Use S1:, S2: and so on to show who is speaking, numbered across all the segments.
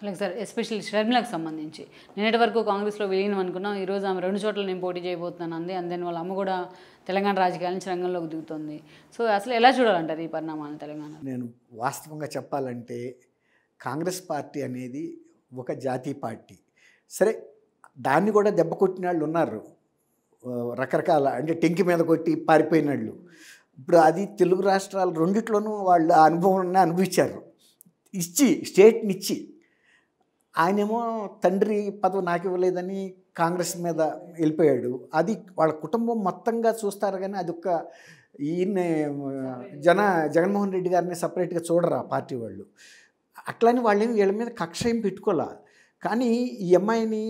S1: అలాగే sir especially షర్మిలకు సంబంధించి నిన్నటి వరకు కాంగ్రెస్లో విలీనం అనుకున్నాం ఈరోజు ఆమె రెండు చోట్ల నేను పోటీ చేయబోతున్నాను అంది అండ్ వాళ్ళ అమ్మ కూడా తెలంగాణ రాజకీయాల నుంచి రంగంలోకి దిగుతుంది సో అసలు ఎలా చూడాలంటారు ఈ పరిణామాలను తెలంగాణ నేను వాస్తవంగా చెప్పాలంటే కాంగ్రెస్ పార్టీ అనేది ఒక జాతీయ పార్టీ సరే దాన్ని కూడా దెబ్బ కొట్టిన వాళ్ళు ఉన్నారు రకరకాల అంటే టెంకి మీద కొట్టి పారిపోయిన వాళ్ళు ఇప్పుడు అది తెలుగు రాష్ట్రాలు రెండిట్లోనూ వాళ్ళు అనుభవాన్ని అనుభవించారు ఇచ్చి స్టేట్నిచ్చి ఆయనేమో తండ్రి పదవి నాకు ఇవ్వలేదని కాంగ్రెస్ మీద వెళ్ళిపోయాడు అది వాళ్ళ కుటుంబం మొత్తంగా చూస్తారు కానీ అదొక ఈయన జన జగన్మోహన్ రెడ్డి గారిని సపరేట్గా చూడరా పార్టీ వాళ్ళు అట్లానే వాళ్ళేమి వీళ్ళ మీద కక్ష ఏం పెట్టుకోలే కానీ ఈ అమ్మాయిని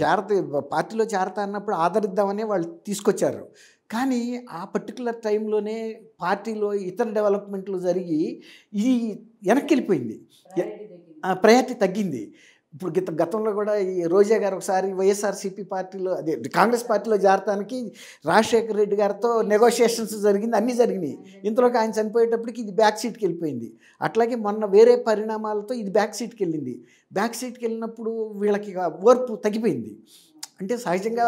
S1: జారత పార్టీలో జాగ్రత్త అన్నప్పుడు ఆదరిద్దామని వాళ్ళు తీసుకొచ్చారు కానీ ఆ పర్టికులర్ టైంలోనే పార్టీలో ఇతర డెవలప్మెంట్లు జరిగి ఇది వెనక్కి వెళ్ళిపోయింది ప్రయారిటీ తగ్గింది ఇప్పుడు గత గతంలో కూడా ఈ రోజా గారు ఒకసారి వైఎస్ఆర్సీపీ పార్టీలో అదే కాంగ్రెస్ పార్టీలో చేరటానికి రాజశేఖర రెడ్డి గారితో నెగోషియేషన్స్ జరిగింది అన్నీ జరిగినాయి ఇంతలోకి ఆయన చనిపోయేటప్పటికి ఇది బ్యాక్ సీట్కి వెళ్ళిపోయింది అట్లాగే మొన్న వేరే పరిణామాలతో ఇది బ్యాక్ సీట్కి వెళ్ళింది బ్యాక్ సీట్కి వెళ్ళినప్పుడు వీళ్ళకి ఓర్పు తగ్గిపోయింది అంటే సహజంగా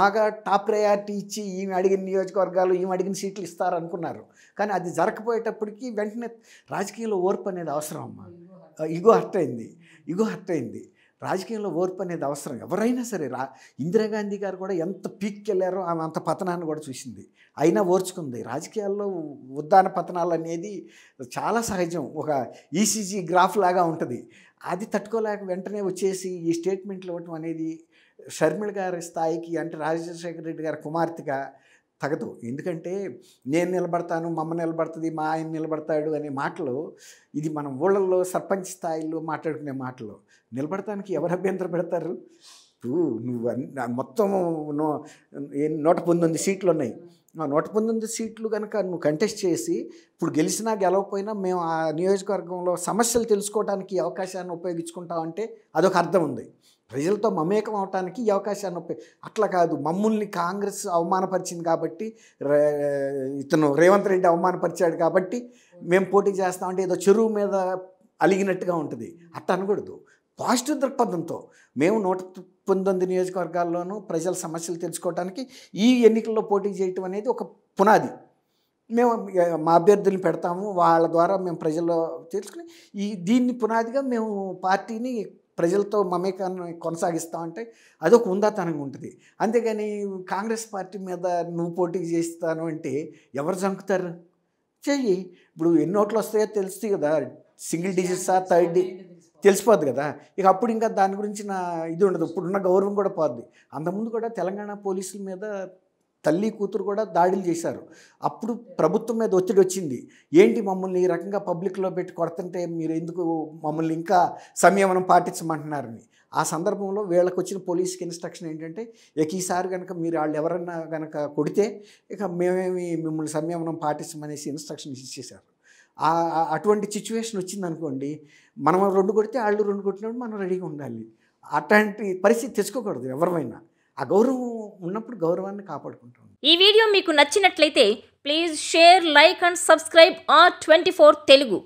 S1: బాగా టాప్ ప్రయారిటీ ఇచ్చి ఈమె అడిగిన నియోజకవర్గాలు ఈమె అడిగిన సీట్లు ఇస్తారనుకున్నారు కానీ అది జరగకపోయేటప్పటికీ వెంటనే రాజకీయంలో ఓర్పు అనేది అవసరం అమ్మా ఇగో హర్ట్ అయింది ఇగో హర్ట్ అయింది రాజకీయంలో ఓర్పు అనేది అవసరం ఎవరైనా సరే రా ఇందిరాగాంధీ గారు కూడా ఎంత పీక్కి వెళ్ళారో ఆమె అంత పతనాన్ని కూడా చూసింది అయినా ఓర్చుకుంది రాజకీయాల్లో ఉద్దాన పతనాలు అనేది చాలా సహజం ఒక ఈసీజీ e గ్రాఫ్ లాగా ఉంటుంది అది తట్టుకోలేక వెంటనే వచ్చేసి ఈ స్టేట్మెంట్లు ఇవ్వటం అనేది షర్మిళ గారి స్థాయికి అంటే రాజశేఖర రెడ్డి గారి కుమార్తెగా తగదు ఎందుకంటే నేను నిలబడతాను మమ్మ నిలబడుతుంది మా ఆయన నిలబడతాడు అనే మాటలు ఇది మన ఊళ్ళల్లో సర్పంచ్ స్థాయిలో మాట్లాడుకునే మాటలు నిలబడటానికి ఎవరు అభ్యంతర పెడతారు నువ్వు మొత్తం నూట పంతొమ్మిది సీట్లు ఉన్నాయి ఆ నూట పంతొమ్మిది సీట్లు కనుక నువ్వు కంటెస్ట్ చేసి ఇప్పుడు గెలిచినా గెలవకపోయినా మేము ఆ నియోజకవర్గంలో సమస్యలు తెలుసుకోవడానికి అవకాశాన్ని ఉపయోగించుకుంటామంటే అదొక అర్థం ఉంది ప్రజలతో మమేకం అవటానికి ఈ అవకాశాన్ని ఒప్పి అట్లా కాదు మమ్మల్ని కాంగ్రెస్ అవమానపరిచింది కాబట్టి ఇతను రేవంత్ రెడ్డి అవమానపరిచాడు కాబట్టి మేము పోటీ చేస్తామంటే ఏదో చెరువు మీద అలిగినట్టుగా ఉంటుంది అట్ట అనకూడదు పాజిటివ్ దృక్పథంతో మేము నూట పంతొమ్మిది నియోజకవర్గాల్లోనూ ప్రజల సమస్యలు తెలుసుకోవడానికి ఈ ఎన్నికల్లో పోటీ చేయటం అనేది ఒక పునాది మేము మా అభ్యర్థులను పెడతాము వాళ్ళ ద్వారా మేము ప్రజల్లో తెలుసుకుని ఈ దీన్ని పునాదిగా మేము పార్టీని ప్రజలతో మమేకాన్ని కొనసాగిస్తా ఉంటే అదొక ఉందాతనంగా ఉంటుంది అంతేగాని కాంగ్రెస్ పార్టీ మీద నువ్వు పోటీ చేస్తాను అంటే ఎవరు జంకుతారు చెయ్యి ఇప్పుడు ఎన్ని ఓట్లు వస్తాయో తెలుస్తుంది కదా సింగిల్ డిజిట్సా థర్డ్ డి తెలిసిపోద్ది కదా ఇక అప్పుడు ఇంకా దాని గురించి నా ఇది ఉండదు ఇప్పుడున్న గౌరవం కూడా పోద్ది అంతకుముందు కూడా తెలంగాణ పోలీసుల మీద తల్లి కూతురు కూడా దాడులు చేశారు అప్పుడు ప్రభుత్వం మీద ఒత్తిడి వచ్చింది ఏంటి మమ్మల్ని ఈ రకంగా పబ్లిక్లో పెట్టి కొడుతుంటే మీరు ఎందుకు మమ్మల్ని ఇంకా సంయమనం పాటించమంటున్నారని ఆ సందర్భంలో వీళ్ళకి వచ్చిన పోలీస్కి ఇన్స్ట్రక్షన్ ఏంటంటే ఇక ఈసారి కనుక మీరు వాళ్ళు ఎవరన్నా కనుక కొడితే ఇక మేమేమి మిమ్మల్ని సంయమనం పాటించమనేసి ఇన్స్ట్రక్షన్ ఇచ్చేశారు అటువంటి సిచ్యువేషన్ వచ్చింది అనుకోండి మనం రెండు కొడితే వాళ్ళు రెండు కొట్టినప్పుడు మనం రెడీగా ఉండాలి అట్లాంటి పరిస్థితి తెచ్చుకోకూడదు ఎవరిమైనా ఆ గౌరవం ఉన్నప్పుడు గౌరవాన్ని కాపాడుకుంటాం ఈ వీడియో మీకు నచ్చినట్లయితే please share like and subscribe R twenty four Telugu